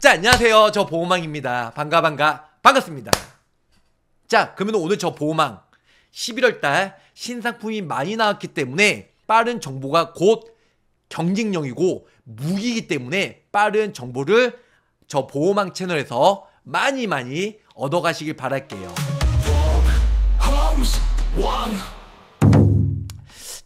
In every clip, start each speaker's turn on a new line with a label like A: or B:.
A: 자, 안녕하세요. 저 보호망입니다. 반가 반가 반갑습니다. 자, 그러면 오늘 저 보호망 11월달 신상품이 많이 나왔기 때문에 빠른 정보가 곧 경쟁력이고 무기이기 때문에 빠른 정보를 저 보호망 채널에서 많이 많이 얻어가시길 바랄게요.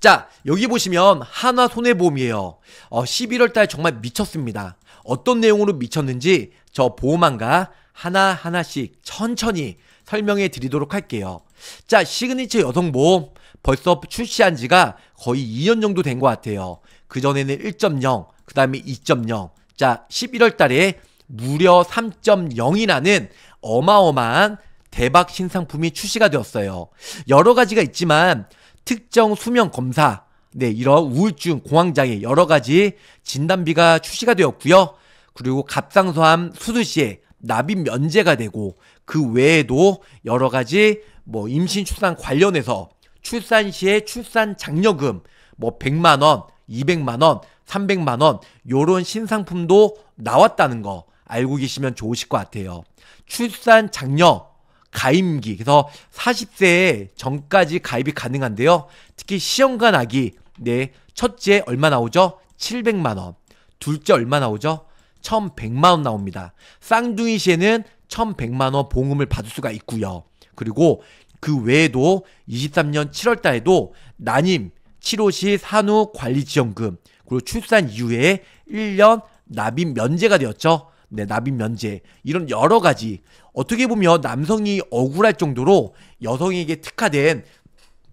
A: 자, 여기 보시면 한화 손해보험이에요. 어, 11월달 정말 미쳤습니다. 어떤 내용으로 미쳤는지 저 보호망가 하나하나씩 천천히 설명해 드리도록 할게요. 자, 시그니처 여성보험 벌써 출시한 지가 거의 2년 정도 된 것 같아요. 그전에는 1.0, 그 다음에 2.0. 자, 11월 달에 무려 3.0이라는 어마어마한 대박 신상품이 출시가 되었어요. 여러 가지가 있지만 특정 수명 검사, 네, 이런 우울증, 공황장애 여러 가지 진단비가 출시가 되었고요. 그리고 갑상선암 수술 시에 납입 면제가 되고 그 외에도 여러 가지 뭐 임신 출산 관련해서 출산 시에 출산 장려금 뭐 100만 원, 200만 원, 300만 원 요런 신상품도 나왔다는 거 알고 계시면 좋으실 것 같아요. 출산 장려 가임기 그래서 40세 전까지 가입이 가능한데요. 특히 시험관 아기 네. 첫째 얼마 나오죠? 700만원. 둘째 얼마 나오죠? 1100만원 나옵니다. 쌍둥이 시에는 1100만원 봉음을 받을 수가 있고요. 그리고 그 외에도 23년 7월 달에도 난임, 치료시 산후 관리 지원금, 그리고 출산 이후에 1년 납입 면제가 되었죠. 네, 납입 면제. 이런 여러 가지. 어떻게 보면 남성이 억울할 정도로 여성에게 특화된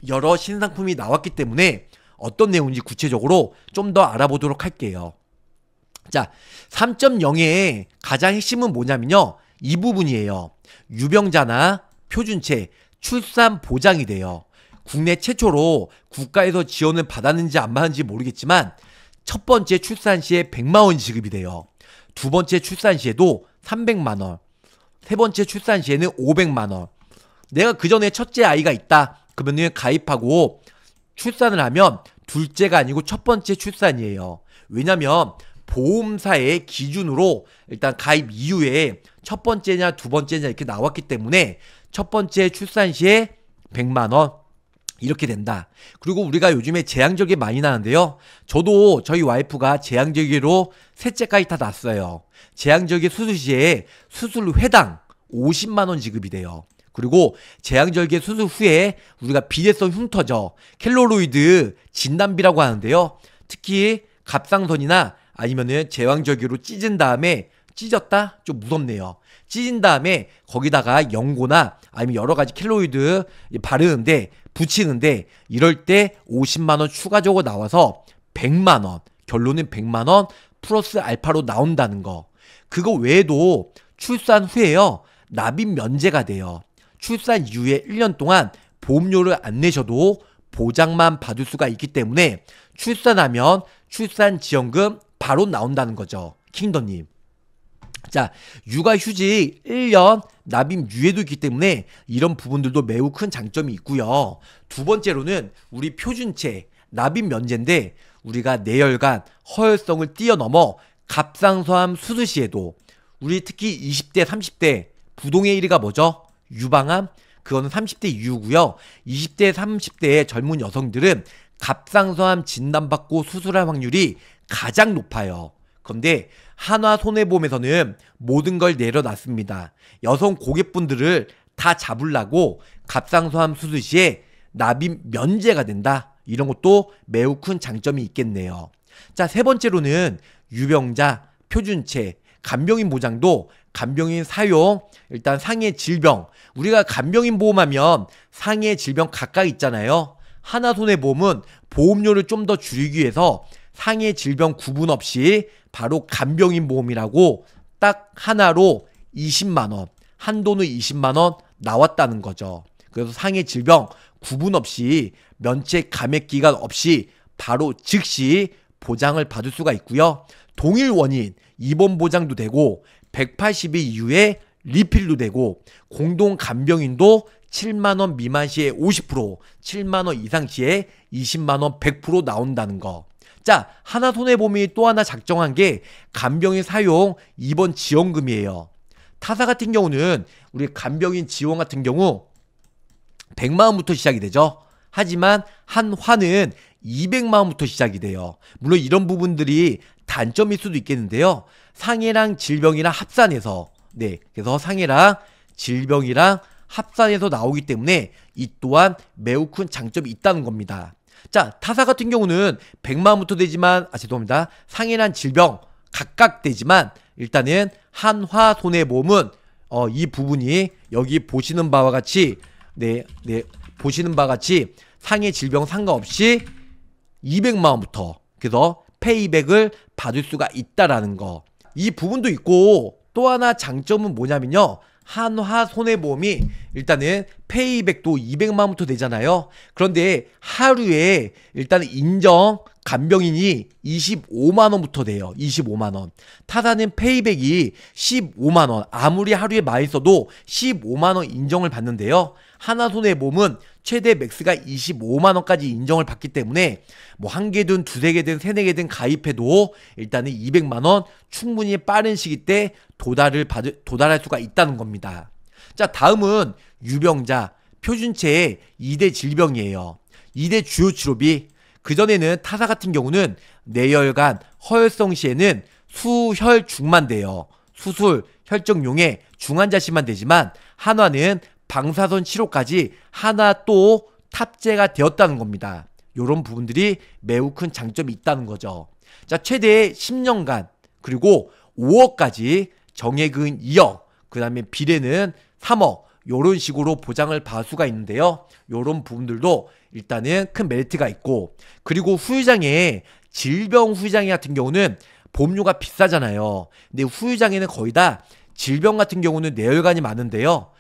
A: 여러 신상품이 나왔기 때문에 어떤 내용인지 구체적으로 좀 더 알아보도록 할게요. 자, 3.0의 가장 핵심은 뭐냐면요. 이 부분이에요. 유병자나 표준체, 출산 보장이 돼요. 국내 최초로 국가에서 지원을 받았는지 안 받았는지 모르겠지만 첫 번째 출산 시에 100만 원 지급이 돼요. 두 번째 출산 시에도 300만 원. 세 번째 출산 시에는 500만 원. 내가 그 전에 첫째 아이가 있다. 그러면 가입하고 출산을 하면 둘째가 아니고 첫 번째 출산이에요. 왜냐면 보험사의 기준으로 일단 가입 이후에 첫 번째냐 두 번째냐 이렇게 나왔기 때문에 첫 번째 출산 시에 100만 원 이렇게 된다. 그리고 우리가 요즘에 재앙절개 많이 나는데요. 저도 저희 와이프가 재앙절개로 셋째까지 다 났어요. 재앙절개 수술 시에 수술 회당 50만 원 지급이 돼요. 그리고 제왕절개 수술 후에 우리가 비대성 흉터죠. 켈로로이드 진단비라고 하는데요. 특히 갑상선이나 아니면은 제왕절개로 찢은 다음에 찢었다? 좀 무섭네요. 찢은 다음에 거기다가 연고나 아니면 여러 가지 켈로이드 바르는데 붙이는데 이럴 때 50만 원 추가적으로 나와서 100만 원 결론은 100만 원 플러스 알파로 나온다는 거. 그거 외에도 출산 후에요. 납입 면제가 돼요. 출산 이후에 1년 동안 보험료를 안 내셔도 보장만 받을 수가 있기 때문에 출산하면 출산 지원금 바로 나온다는 거죠. 킹덤님 자, 육아휴직 1년 납입 유예도 있기 때문에 이런 부분들도 매우 큰 장점이 있고요. 두 번째로는 우리 표준체 납입 면제인데 우리가 내열간 허혈성을 뛰어넘어 갑상선암 수술 시에도 우리 특히 20대 30대 부동의 1위가 뭐죠? 유방암 그거는 30대 이후고요. 20대, 30대의 젊은 여성들은 갑상선암 진단받고 수술할 확률이 가장 높아요. 그런데 한화 손해보험에서는 모든 걸 내려놨습니다. 여성 고객분들을 다 잡으려고 갑상선암 수술 시에 납입 면제가 된다. 이런 것도 매우 큰 장점이 있겠네요. 자, 세 번째로는 유병자, 표준체, 간병인 보장도 간병인 사용, 일단 상해 질병. 우리가 간병인 보험하면 상해 질병 각각 있잖아요. 하나손해보험은 보험료를 좀 더 줄이기 위해서 상해 질병 구분 없이 바로 간병인 보험이라고 딱 하나로 20만원, 한도는 20만원 나왔다는 거죠. 그래서 상해 질병 구분 없이 면책 감액 기간 없이 바로 즉시 보장을 받을 수가 있고요. 동일 원인 입원 보장도 되고 180일 이후에 리필도 되고 공동 간병인도 7만원 미만 시에 50%, 7만원 이상 시에 20만원 100% 나온다는 거. 자, 하나 손해보험이 또 하나 작정한 게 간병인 사용 입원 지원금이에요. 타사 같은 경우는 우리 간병인 지원 같은 경우 100만원부터 시작이 되죠. 하지만 한 화는 200만원부터 시작이 돼요. 물론 이런 부분들이 단점일 수도 있겠는데요. 상해랑 질병이랑 합산해서 네 그래서 상해랑 질병이랑 합산해서 나오기 때문에 이 또한 매우 큰 장점이 있다는 겁니다. 자 타사 같은 경우는 100만부터 되지만 아 죄송합니다. 상해랑 질병 각각 되지만 일단은 한화 손해보험은 어, 이 부분이 여기 보시는 바와 같이 네, 네, 보시는 바와 같이 상해 질병 상관없이 200만원부터 그래서 페이백을 받을 수가 있다라는 거이 부분도 있고 또 하나 장점은 뭐냐면요. 한화 손해보험이 일단은 페이백도 200만부터 원 되잖아요. 그런데 하루에 일단 인정 간병인이 25만원부터 돼요. 25만원. 타다는 페이백이 15만원. 아무리 하루에 많이 써도 15만원 인정을 받는데요. 하나손해보험은 최대 맥스가 25만 원까지 인정을 받기 때문에 뭐 한 개든 두세 개든 세네 개든 가입해도 일단은 200만 원 충분히 빠른 시기 때 도달을 받을 도달할 수가 있다는 겁니다. 자, 다음은 유병자 표준체의 2대 질병이에요. 2대 주요 치료비 그전에는 타사 같은 경우는 내혈관 허혈성 시에는 수혈중만 돼요. 수술, 혈정용에 중환자시만 되지만 한화는 방사선 치료까지 하나 또 탑재가 되었다는 겁니다. 이런 부분들이 매우 큰 장점이 있다는 거죠. 자, 최대 10년간 그리고 5억까지 정액은 2억, 그 다음에 비례는 3억, 요런 식으로 보장을 받을 수가 있는데요. 요런 부분들도 일단은 큰 메리트가 있고, 그리고 후유장애, 질병 후유장애 같은 경우는 보험료가 비싸잖아요. 근데 후유장애는 거의 다 질병 같은 경우는 내혈관이 많은데요.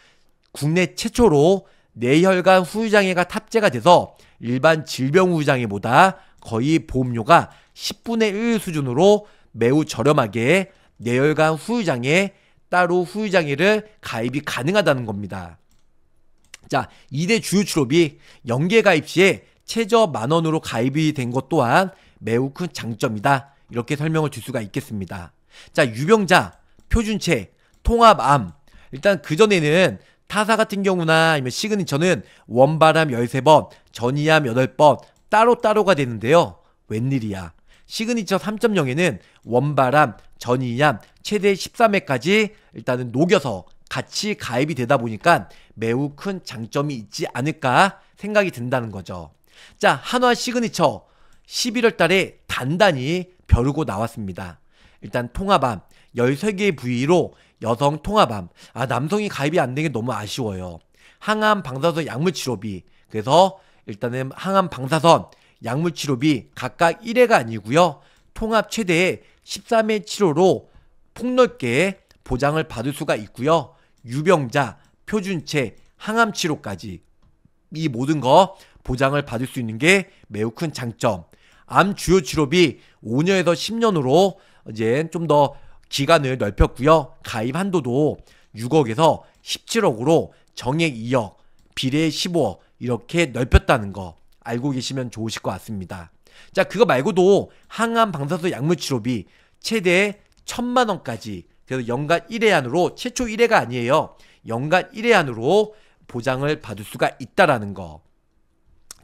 A: 국내 최초로 뇌혈관 후유장애가 탑재가 돼서 일반 질병 후유장애보다 거의 보험료가 10분의 1 수준으로 매우 저렴하게 뇌혈관 후유장애 따로 후유장애를 가입이 가능하다는 겁니다. 자, 2대 주요 출업이 연계 가입 시에 최저 만 원으로 가입이 된 것 또한 매우 큰 장점이다. 이렇게 설명을 줄 수가 있겠습니다. 자, 유병자, 표준체, 통합암. 일단 그전에는 타사 같은 경우나 아니면 시그니처는 원바람 13번, 전이암 8번 따로따로가 되는데요. 웬일이야. 시그니처 3.0에는 원바람, 전이암 최대 13회까지 일단은 녹여서 같이 가입이 되다 보니까 매우 큰 장점이 있지 않을까 생각이 든다는 거죠. 자, 한화 시그니처 11월 달에 단단히 벼르고 나왔습니다. 일단 통합암 13개의 부위로 여성 통합암. 아, 남성이 가입이 안 된 게 너무 아쉬워요. 항암 방사선 약물 치료비. 그래서 일단은 항암 방사선 약물 치료비 각각 1회가 아니고요. 통합 최대 13회 치료로 폭넓게 보장을 받을 수가 있고요. 유병자, 표준체, 항암 치료까지 이 모든 거 보장을 받을 수 있는 게 매우 큰 장점. 암 주요 치료비 5년에서 10년으로 이제 좀더 기간을 넓혔고요. 가입 한도도 6억에서 17억으로 정액 2억, 비례 15억 이렇게 넓혔다는 거 알고 계시면 좋으실 것 같습니다. 자, 그거 말고도 항암 방사소 약물 치료비 최대 1천만 원까지 그래서 연간 1회 안으로 최초 1회가 아니에요. 연간 1회 안으로 보장을 받을 수가 있다라는 거.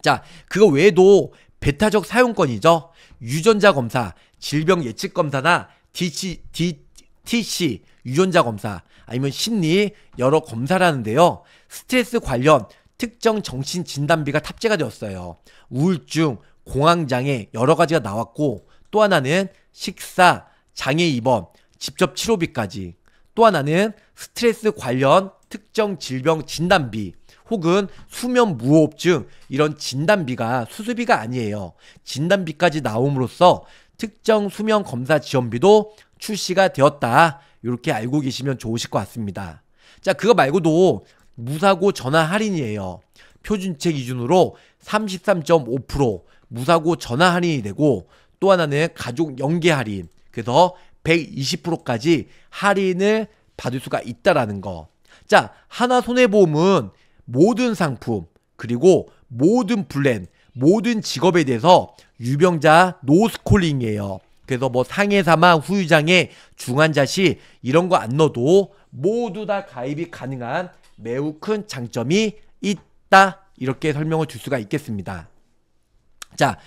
A: 자, 그거 외에도 베타적 사용권이죠. 유전자 검사, 질병 예측 검사나 DC, D, TC, 유전자 검사, 아니면 심리 여러 검사라는데요. 스트레스 관련 특정 정신 진단비가 탑재가 되었어요. 우울증, 공황장애 여러 가지가 나왔고 또 하나는 식사, 장애 입원, 직접 치료비까지 또 하나는 스트레스 관련 특정 질병 진단비 혹은 수면 무호흡증 이런 진단비가 수술비가 아니에요. 진단비까지 나옴으로써 특정 수명 검사 지원비도 출시가 되었다. 이렇게 알고 계시면 좋으실 것 같습니다. 자, 그거 말고도 무사고 전화 할인이에요. 표준체 기준으로 33.5% 무사고 전화 할인이 되고 또 하나는 가족 연계 할인. 그래서 120%까지 할인을 받을 수가 있다라는 거. 자, 하나 손해보험은 모든 상품, 그리고 모든 플랜, 모든 직업에 대해서 유병자 노스콜링이에요. 그래서 뭐 상해사망, 후유장애, 중환자시 이런 거 안 넣어도 모두 다 가입이 가능한 매우 큰 장점이 있다. 이렇게 설명을 줄 수가 있겠습니다. 자,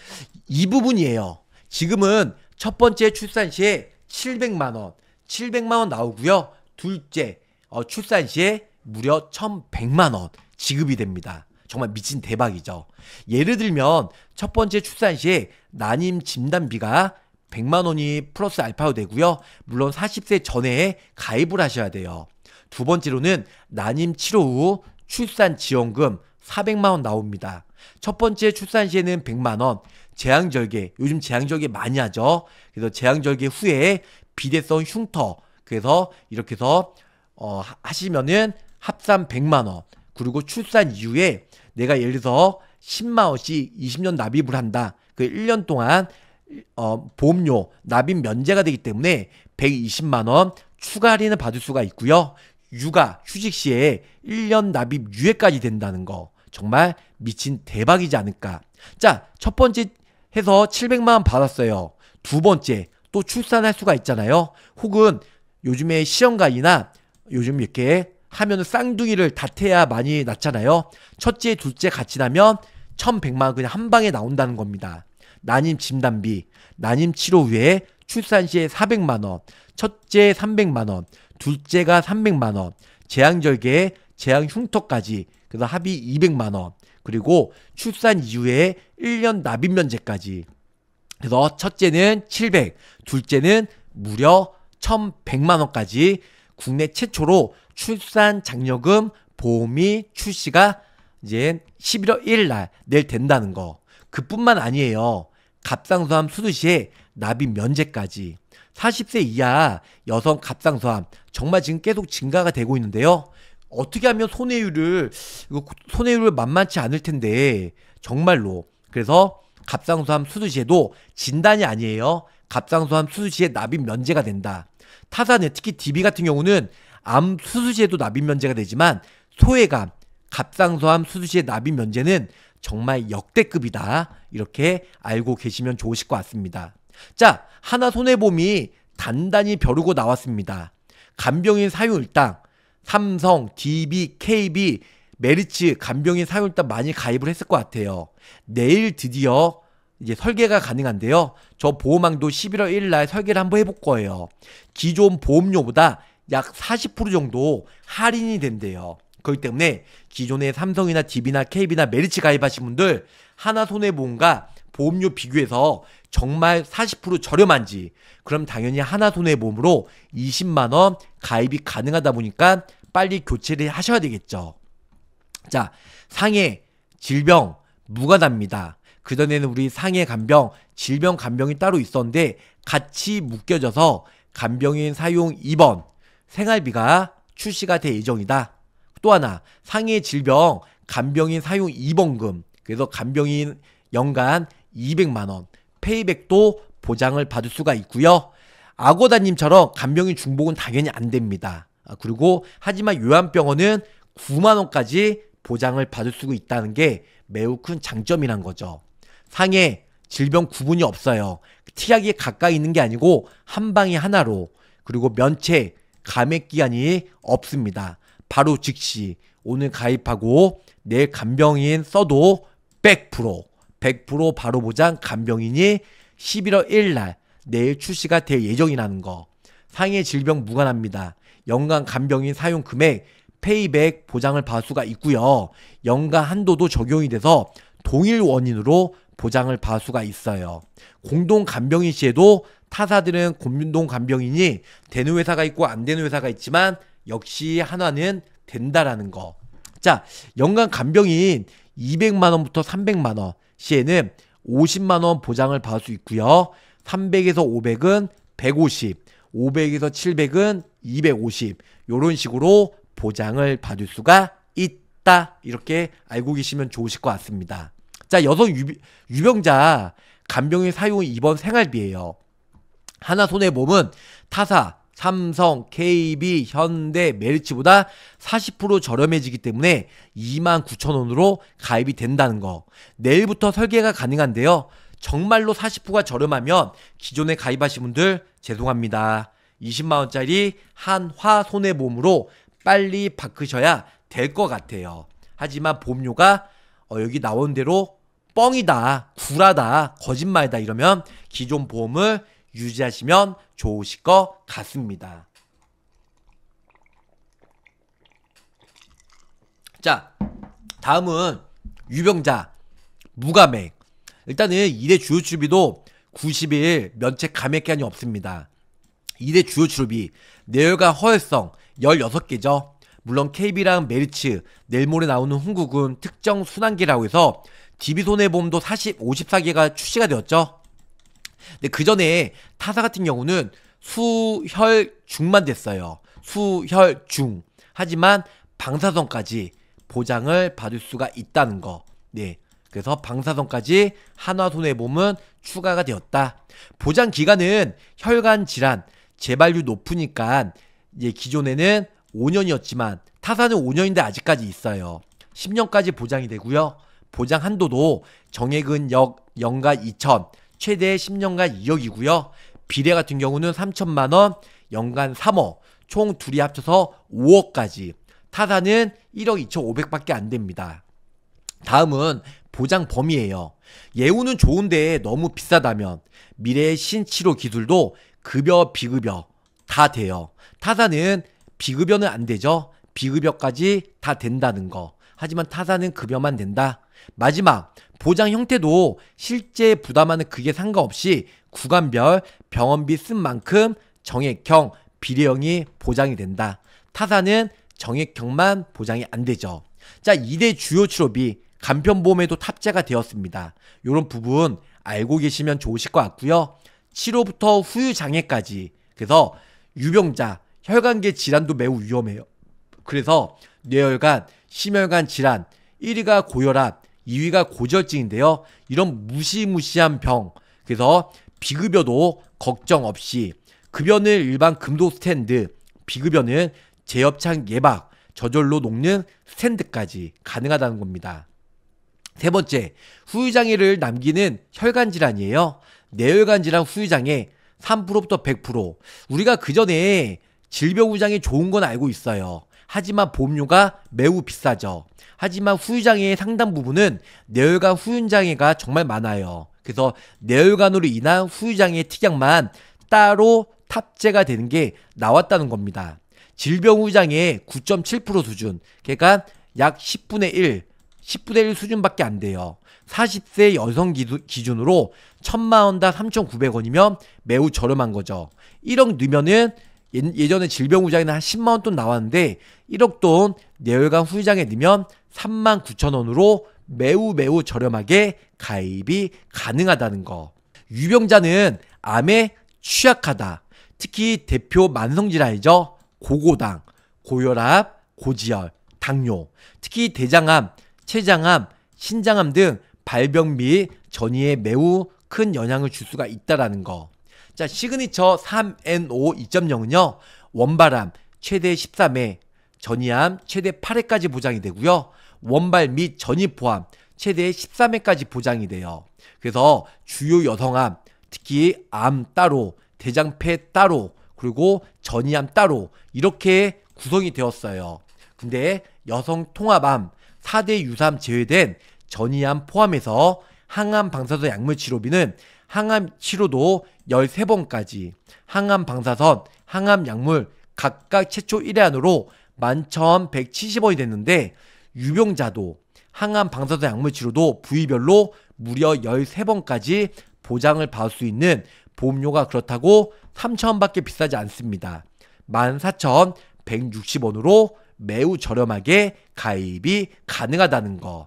A: 이 부분이에요. 지금은 첫 번째 출산 시에 700만 원, 700만 원 나오고요. 둘째 어, 출산 시에 무려 1,100만 원 지급이 됩니다. 정말 미친 대박이죠. 예를 들면 첫 번째 출산 시에 난임 진단비가 100만 원이 플러스 알파로 되고요. 물론 40세 전에 가입을 하셔야 돼요. 두 번째로는 난임 치료 후 출산 지원금 400만 원 나옵니다. 첫 번째 출산 시에는 100만 원, 재앙절개, 요즘 재앙절개 많이 하죠. 그래서 재앙절개 후에 비대성 흉터, 그래서 이렇게 해서 어, 하시면은 합산 100만 원, 그리고 출산 이후에 내가 예를 들어서 10만원씩 20년 납입을 한다. 그 1년 동안 어, 보험료 납입 면제가 되기 때문에 120만원 추가 할인을 받을 수가 있고요. 육아, 휴직 시에 1년 납입 유예까지 된다는 거. 정말 미친 대박이지 않을까. 자, 첫 번째 해서 700만원 받았어요. 두 번째, 또 출산할 수가 있잖아요. 혹은 요즘에 시험관이나 요즘 이렇게 하면 쌍둥이를 다태야 많이 낳잖아요. 첫째, 둘째 같이 나면 1100만 그냥 한 방에 나온다는 겁니다. 난임 진단비, 난임 치료 후에 출산 시에 400만 원, 첫째 300만 원, 둘째가 300만 원, 재앙 절개 재앙 흉터까지 그래서 합이 200만 원. 그리고 출산 이후에 1년 납입 면제까지. 그래서 첫째는 700, 둘째는 무려 1100만 원까지 국내 최초로 출산 장려금 보험이 출시가 이제 11월 1일 날내 된다는 거. 그뿐만 아니에요. 갑상수암 수두시에 납입 면제까지. 40세 이하 여성 갑상수암 정말 지금 계속 증가가 되고 있는데요. 어떻게 하면 손해율을 손해율을 만만치 않을 텐데 정말로 그래서 갑상수암 수두시에도 진단이 아니에요. 갑상수암 수두시에 납입 면제가 된다. 타산에 특히 DB 같은 경우는 암 수수시에도 납입 면제가 되지만 소외감, 갑상선암 수수시의 납입 면제는 정말 역대급이다. 이렇게 알고 계시면 좋으실 것 같습니다. 자, 하나 손해보험이 단단히 벼르고 나왔습니다. 간병인 사유일당, 삼성, DB, KB, 메리츠 간병인 사유일당 많이 가입을 했을 것 같아요. 내일 드디어 이제 설계가 가능한데요. 저 보험왕도 11월 1일 날 설계를 한번 해볼 거예요. 기존 보험료보다 약 40% 정도 할인이 된대요. 그렇기 때문에 기존에 삼성이나 DB나 KB나 메리츠 가입하신 분들 하나 손해보험과 보험료 비교해서 정말 40% 저렴한지 그럼 당연히 하나 손해보험으로 20만원 가입이 가능하다 보니까 빨리 교체를 하셔야 되겠죠. 자, 상해, 질병, 무가답니다. 그전에는 우리 상해 간병, 질병 간병이 따로 있었는데 같이 묶여져서 간병인 사용 2번 생활비가 출시가 될 예정이다. 또 하나 상해 질병 간병인 사용 2번금 그래서 간병인 연간 200만 원 페이백도 보장을 받을 수가 있고요. 아고다님처럼 간병인 중복은 당연히 안 됩니다. 아, 그리고 하지만 요한병원은 9만 원까지 보장을 받을 수 있다는 게 매우 큰 장점이란 거죠. 상해 질병 구분이 없어요. 티약이 가까이 있는 게 아니고 한 방이 하나로 그리고 면책 감액 기한이 없습니다. 바로 즉시 오늘 가입하고 내 간병인 써도 100% 100% 바로 보장 간병인이 11월 1일 날 내일 출시가 될 예정이라는 거. 상해 질병 무관합니다. 연간 간병인 사용 금액 페이백 보장을 받을 수가 있고요. 연간 한도도 적용이 돼서 동일 원인으로 보장을 받을 수가 있어요. 공동 간병인 시에도 타사들은 공동 간병인이 되는 회사가 있고 안 되는 회사가 있지만 역시 하나는 된다라는 거. 자, 연간 간병인 200만 원부터 300만 원 시에는 50만 원 보장을 받을 수 있고요. 300에서 500은 150, 500에서 700은 250. 요런 식으로 보장을 받을 수가 있다. 이렇게 알고 계시면 좋으실 것 같습니다. 자, 여성 유병, 자 간병인 사용 입원 생활비예요. 하나손해보험은 타사, 삼성, KB, 현대, 메리츠보다 40% 저렴해지기 때문에 29,000원으로 가입이 된다는 거. 내일부터 설계가 가능한데요. 정말로 40%가 저렴하면 기존에 가입하신 분들 죄송합니다. 20만원짜리 한화 손해보험으로 빨리 바꾸셔야 될 것 같아요. 하지만 보험료가 어, 여기 나온 대로 뻥이다, 구라다, 거짓말이다 이러면 기존 보험을 유지하시면 좋으실 것 같습니다. 자, 다음은 유병자, 무감액. 일단은 1회 주요 출비도 90일 면책 감액 기한이 없습니다. 1회 주요 출비, 내열과 허혈성 16개죠. 물론 KB랑 메리츠, 내일 모레 나오는 흥국은 특정 순환기라고 해서 DB손해보험도 40, 54개가 출시가 되었죠. 근데 그 전에 타사 같은 경우는 수혈중만 됐어요. 수혈중. 하지만 방사선까지 보장을 받을 수가 있다는 거. 네. 그래서 방사선까지 한화손해보험은 추가가 되었다. 보장 기간은 혈관 질환, 재발률 높으니까 예, 기존에는 5년이었지만 타사는 5년인데 아직까지 있어요. 10년까지 보장이 되고요. 보장 한도도 정액은 역 연가 2천, 최대 10년간 2억이고요. 비례 같은 경우는 3천만 원, 연간 3억, 총 둘이 합쳐서 5억까지. 타사는 1억 2,500밖에 안 됩니다. 다음은 보장 범위예요. 예우는 좋은데 너무 비싸다면 미래의 신치료 기술도 급여 비급여 다 돼요. 타사는 비급여는 안 되죠. 비급여까지 다 된다는 거. 하지만 타사는 급여만 된다. 마지막 보장 형태도 실제 부담하는 그게 상관없이 구간별 병원비 쓴 만큼 정액형 비례형이 보장이 된다. 타사는 정액형만 보장이 안 되죠. 자, 2대 주요 치료비 간편보험에도 탑재가 되었습니다. 이런 부분 알고 계시면 좋으실 것 같고요. 치료부터 후유장애까지 그래서 유병자 혈관계 질환도 매우 위험해요. 그래서 뇌혈관, 심혈관 질환, 1위가 고혈압, 2위가 고지혈증인데요. 이런 무시무시한 병. 그래서 비급여도 걱정 없이 급여는 일반 금도 스탠드, 비급여는 제협창 예방, 저절로 녹는 스탠드까지 가능하다는 겁니다. 세 번째, 후유장애를 남기는 혈관 질환이에요. 뇌혈관 질환 후유장애 3%부터 100%. 우리가 그 전에 질병우장이 좋은 건 알고 있어요. 하지만 보험료가 매우 비싸죠. 하지만 후유장애의 상당 부분은 뇌혈관 후유장애가 정말 많아요. 그래서 뇌혈관으로 인한 후유장애 특약만 따로 탑재가 되는 게 나왔다는 겁니다. 질병 후유장애의 9.7% 수준, 그러니까 약 10분의 1, 10분의 1 수준밖에 안 돼요. 40세 여성 기준으로 1000만원당 3,900원이면 매우 저렴한 거죠. 1억 넣으면은 예, 전에 질병후장에는 한 10만원 돈 나왔는데 1억 돈 내혈관 후유장에 넣으면 3만 9천원으로 매우 매우 저렴하게 가입이 가능하다는 거. 유병자는 암에 취약하다. 특히 대표 만성질환이죠. 고고당, 고혈압, 고지혈, 당뇨, 특히 대장암, 췌장암, 신장암 등 발병 및 전이에 매우 큰 영향을 줄 수가 있다라는 거. 자, 시그니처 3NO 2.0은요. 원발암 최대 13회, 전이암 최대 8회까지 보장이 되고요. 원발 및 전이 포함 최대 13회까지 보장이 돼요. 그래서 주요 여성암, 특히 암 따로, 대장폐 따로, 그리고 전이암 따로 이렇게 구성이 되었어요. 근데 여성 통합암 4대 유삼 제외된 전이암 포함해서 항암 방사선 약물 치료비는 항암 치료도 13번까지, 항암 방사선, 항암 약물 각각 최초 1회 안으로 11,170원이 됐는데 유병자도 항암 방사선 약물 치료도 부위별로 무려 13번까지 보장을 받을 수 있는 보험료가 그렇다고 3,000원밖에 비싸지 않습니다. 14,160원으로 매우 저렴하게 가입이 가능하다는 거.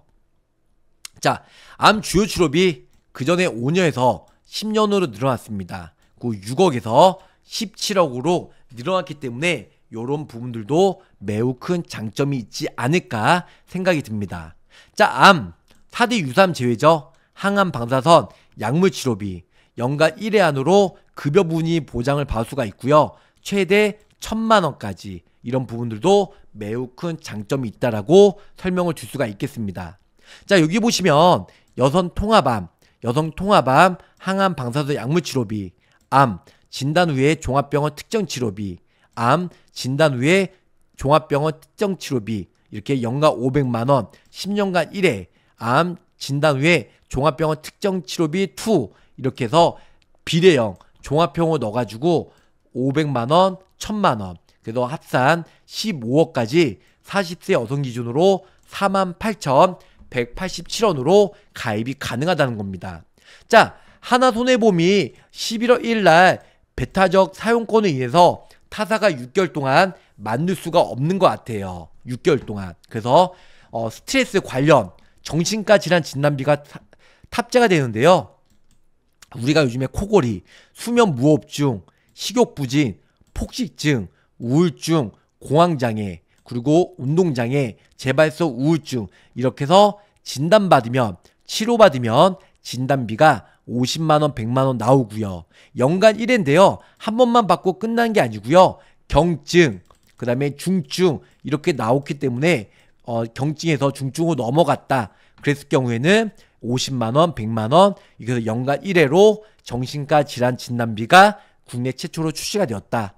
A: 자, 암 주요 치료비 그전에 5년에서 10년으로 늘어났습니다. 그 6억에서 17억으로 늘어났기 때문에 이런 부분들도 매우 큰 장점이 있지 않을까 생각이 듭니다. 자, 암, 4대 유삼 제외죠. 항암 방사선, 약물 치료비, 연간 1회 안으로 급여 분이 보장을 받을 수가 있고요. 최대 1천만 원까지 이런 부분들도 매우 큰 장점이 있다라고 설명을 줄 수가 있겠습니다. 자, 여기 보시면 여선 통합암, 여성 통합암, 항암 방사선 약물 치료비, 암 진단 후에 종합병원 특정 치료비, 암 진단 후에 종합병원 특정 치료비 이렇게 연간 500만 원, 10년간 1회 암 진단 후에 종합병원 특정 치료비 2 이렇게 해서 비례형 종합병원 넣어가지고 500만 원, 1000만 원 그래서 합산 15억까지 40세 여성 기준으로 4만 8천 187원으로 가입이 가능하다는 겁니다. 자, 하나 손해보험이 11월 1일 날 베타적 사용권에 의해서 타사가 6개월 동안 만들 수가 없는 것 같아요. 6개월 동안. 그래서 어, 스트레스 관련 정신과 질환 진단비가 타, 탑재가 되는데요. 우리가 요즘에 코골이, 수면 무호흡증, 식욕 부진, 폭식증, 우울증, 공황장애, 그리고 운동장애, 재발소 우울증 이렇게 해서 진단받으면 치료받으면 진단비가 50만원, 100만원 나오고요. 연간 1회인데요. 한 번만 받고 끝난 게 아니고요. 경증, 그 다음에 중증 이렇게 나오기 때문에 어, 경증에서 중증으로 넘어갔다. 그랬을 경우에는 50만원, 100만원, 이래서 연간 1회로 정신과 질환 진단비가 국내 최초로 출시가 되었다.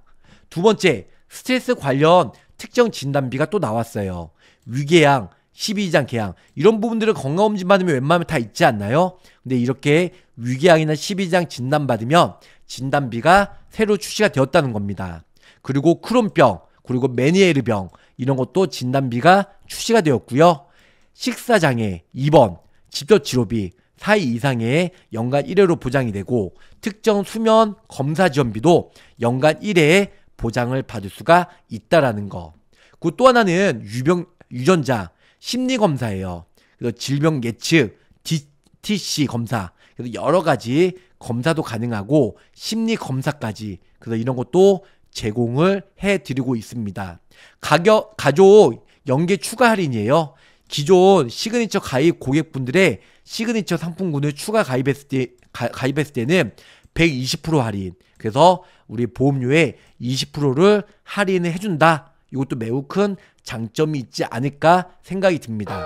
A: 두 번째, 스트레스 관련 특정 진단비가 또 나왔어요. 위궤양, 12장 궤양 이런 부분들은 건강검진 받으면 웬만하면 다 있지 않나요? 근데 이렇게 위궤양이나 12장 진단 받으면 진단비가 새로 출시가 되었다는 겁니다. 그리고 크론병, 그리고 메니에르병 이런 것도 진단비가 출시가 되었고요. 식사장애 2번, 집도치료비 4위 이상의 연간 1회로 보장이 되고 특정 수면 검사 지원비도 연간 1회에 보장을 받을 수가 있다라는 거. 그 또 하나는 유병 유전자 심리 검사예요. 그래서 질병 예측 DTC 검사. 그래서 여러 가지 검사도 가능하고 심리 검사까지. 그래서 이런 것도 제공을 해 드리고 있습니다. 가격 가족 연계 추가 할인이에요. 기존 시그니처 가입 고객분들의 시그니처 상품군을 추가 가입했을 때 가, 가입했을 때는 120% 할인. 그래서 우리 보험료의 20%를 할인을 해준다. 이것도 매우 큰 장점이 있지 않을까 생각이 듭니다.